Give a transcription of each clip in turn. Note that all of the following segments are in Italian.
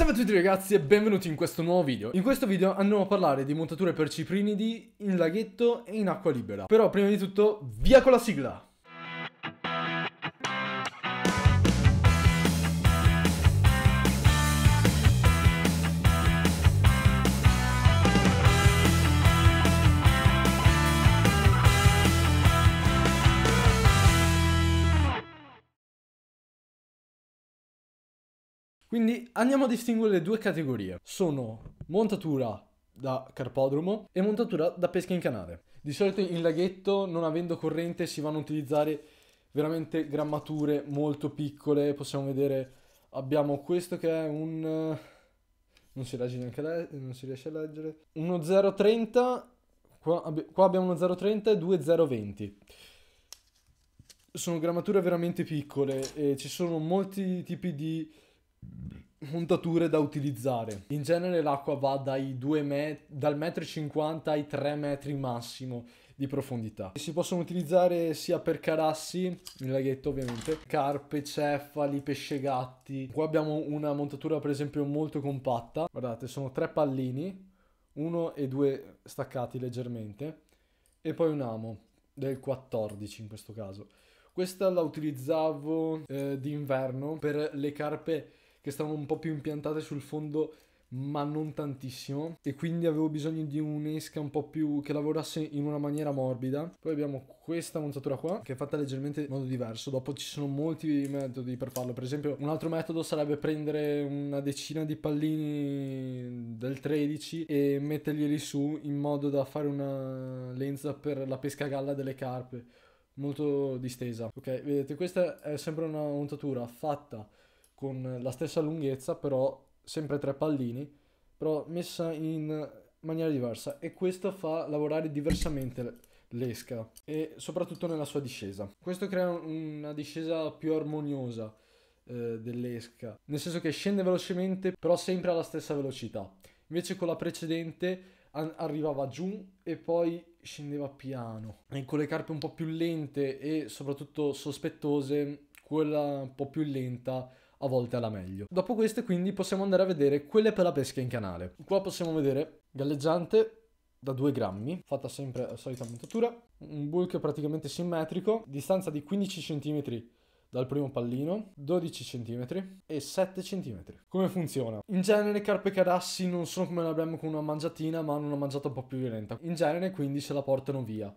Salve a tutti ragazzi e benvenuti in questo nuovo video. In questo video andremo a parlare di montature per ciprinidi in laghetto e in acqua libera. Però prima di tutto, via con la sigla! Quindi andiamo a distinguere le due categorie. Sono montatura da carpodromo e montatura da pesca in canale. Di solito in laghetto, non avendo corrente, si vanno a utilizzare veramente grammature molto piccole. Possiamo vedere, abbiamo questo che è un... Non si legge neanche le... non si riesce a leggere. Uno 030, qua, ab... qua abbiamo uno 030 e due 020 sono grammature veramente piccole e ci sono molti tipi di montature da utilizzare. In genere l'acqua va dai 2 met- dal 1,50 m ai 3 metri massimo di profondità. E Si possono utilizzare sia per carassi, in laghetto ovviamente, carpe, cefali, pesce gatti. Qua abbiamo una montatura per esempio molto compatta. Guardate, sono tre pallini, uno e due staccati leggermente, e poi un amo del 14 in questo caso. Questa la utilizzavo eh, d'inverno per le carpe che stavano un po' più impiantate sul fondo ma non tantissimo e quindi avevo bisogno di un'esca un po' più che lavorasse in una maniera morbida poi abbiamo questa montatura qua che è fatta leggermente in modo diverso dopo ci sono molti metodi per farlo per esempio un altro metodo sarebbe prendere una decina di pallini del 13 e metterglieli su in modo da fare una lenza per la pesca galla delle carpe molto distesa ok vedete questa è sempre una montatura fatta con la stessa lunghezza, però sempre tre pallini, però messa in maniera diversa e questo fa lavorare diversamente l'esca e soprattutto nella sua discesa. Questo crea una discesa più armoniosa eh, dell'esca, nel senso che scende velocemente però sempre alla stessa velocità. Invece con la precedente an- arrivava giù e poi scendeva piano. E con le carpe un po' più lente e soprattutto sospettose, quella un po' più lenta a volte alla meglio. Dopo queste quindi possiamo andare a vedere quelle per la pesca in canale. Qua possiamo vedere galleggiante da 2 grammi, fatta sempre la solita montatura, un bulk praticamente simmetrico, distanza di 15 cm dal primo pallino, 12 cm e 7 cm. Come funziona? In genere carpe carassi non sono come la Brem con una mangiatina, ma hanno una mangiata un po' più violenta. In genere quindi se la portano via.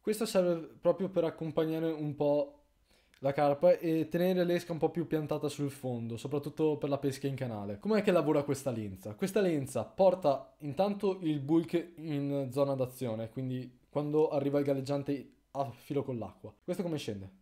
Questa serve proprio per accompagnare un po' la carpa e tenere l'esca un po' più piantata sul fondo, soprattutto per la pesca in canale. Com'è che lavora questa lenza? Questa lenza porta intanto il bulk in zona d'azione, quindi quando arriva il galleggiante a filo con l'acqua. Questo come scende?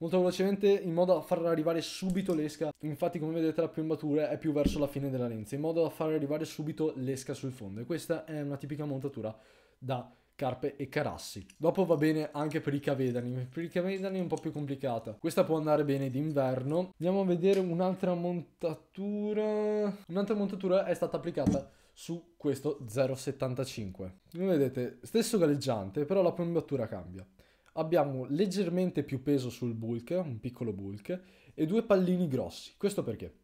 molto velocemente in modo da far arrivare subito l'esca. Infatti, come vedete, la piombatura è più verso la fine della lenza, in modo da far arrivare subito l'esca sul fondo. E questa è una tipica montatura da Carpe e Carassi. Dopo va bene anche per i Cavedani, per i Cavedani è un po' più complicata. Questa può andare bene d'inverno. Andiamo a vedere un'altra montatura. Un'altra montatura è stata applicata su questo 0,75. Come vedete, stesso galleggiante, però la pombatura cambia. Abbiamo leggermente più peso sul bulk, un piccolo bulk, e due pallini grossi. Questo perché?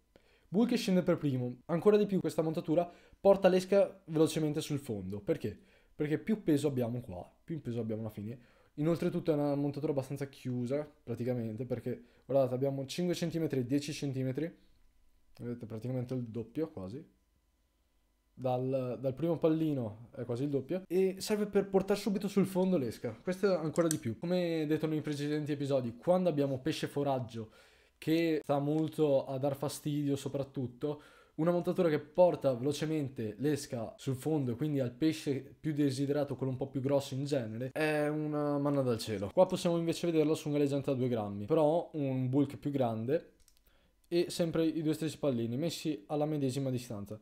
Bulk scende per primo, ancora di più questa montatura porta l'esca velocemente sul fondo. Perché? perché più peso abbiamo qua, più peso abbiamo alla fine. Inoltre tutto è una montatura abbastanza chiusa, praticamente, perché guardate, abbiamo 5 cm, 10 cm, vedete praticamente il doppio quasi. Dal, dal primo pallino è quasi il doppio e serve per portare subito sul fondo l'esca questo ancora di più come detto nei precedenti episodi quando abbiamo pesce foraggio che sta molto a dar fastidio soprattutto una montatura che porta velocemente l'esca sul fondo e quindi al pesce più desiderato, quello un po' più grosso in genere, è una manna dal cielo. Qua possiamo invece vederlo su un galleggiante a 2 grammi, però un bulk più grande e sempre i due stessi pallini messi alla medesima distanza.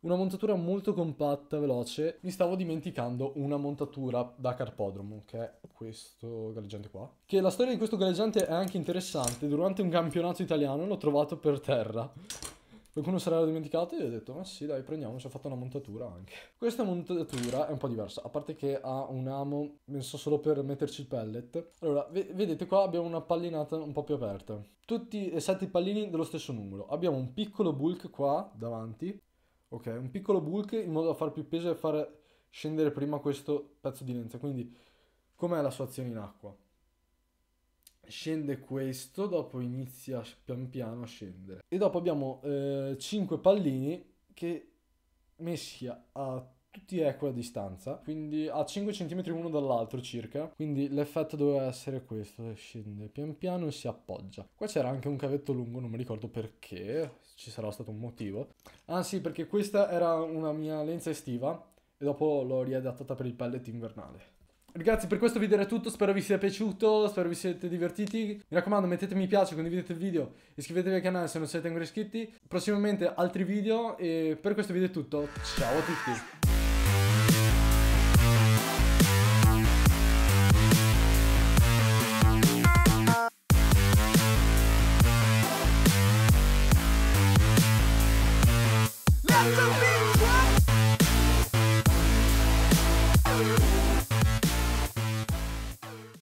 Una montatura molto compatta, veloce. Mi stavo dimenticando una montatura da carpodromo, che è questo galleggiante qua. Che la storia di questo galleggiante è anche interessante. Durante un campionato italiano l'ho trovato per terra. Qualcuno se l'era dimenticato e ho detto, ma sì dai, prendiamo, si è fatto una montatura anche. Questa montatura è un po' diversa, a parte che ha un amo messo solo per metterci il pellet. Allora, vedete qua abbiamo una pallinata un po' più aperta. Tutti e sette i pallini dello stesso numero. Abbiamo un piccolo bulk qua davanti, ok? Un piccolo bulk in modo da far più peso e far scendere prima questo pezzo di lenza. Quindi com'è la sua azione in acqua? Scende questo, dopo inizia pian piano a scendere. E dopo abbiamo eh, 5 pallini che messi a tutti equa distanza, quindi a 5 cm uno dall'altro circa. Quindi l'effetto doveva essere questo, scende pian piano e si appoggia. Qua c'era anche un cavetto lungo, non mi ricordo perché, ci sarà stato un motivo. Ah sì, perché questa era una mia lenza estiva e dopo l'ho riadattata per il pellet invernale. Ragazzi per questo video era tutto, spero vi sia piaciuto, spero vi siete divertiti. Mi raccomando mettete mi piace, condividete il video, iscrivetevi al canale se non siete ancora iscritti. Prossimamente altri video e per questo video è tutto. Ciao a tutti!